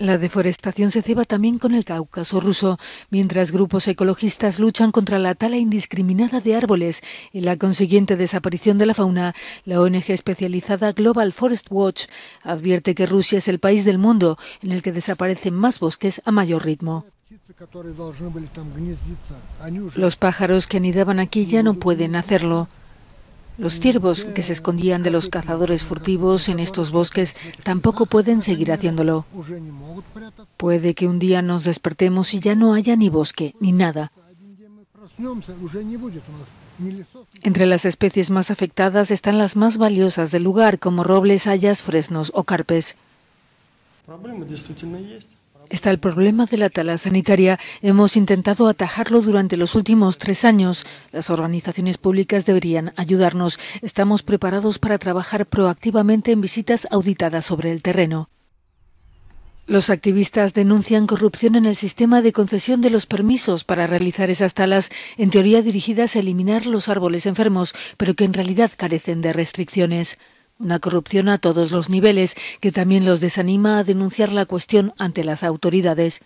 La deforestación se ceba también con el Cáucaso ruso, mientras grupos ecologistas luchan contra la tala indiscriminada de árboles y la consiguiente desaparición de la fauna. La ONG especializada Global Forest Watch advierte que Rusia es el país del mundo en el que desaparecen más bosques a mayor ritmo. Los pájaros que anidaban aquí ya no pueden hacerlo. Los ciervos que se escondían de los cazadores furtivos en estos bosques tampoco pueden seguir haciéndolo. Puede que un día nos despertemos y ya no haya ni bosque, ni nada. Entre las especies más afectadas están las más valiosas del lugar, como robles, hayas, fresnos o carpes. Está el problema de la tala sanitaria. Hemos intentado atajarlo durante los últimos tres años. Las organizaciones públicas deberían ayudarnos. Estamos preparados para trabajar proactivamente en visitas auditadas sobre el terreno. Los activistas denuncian corrupción en el sistema de concesión de los permisos para realizar esas talas, en teoría dirigidas a eliminar los árboles enfermos, pero que en realidad carecen de restricciones. Una corrupción a todos los niveles que también los desanima a denunciar la cuestión ante las autoridades.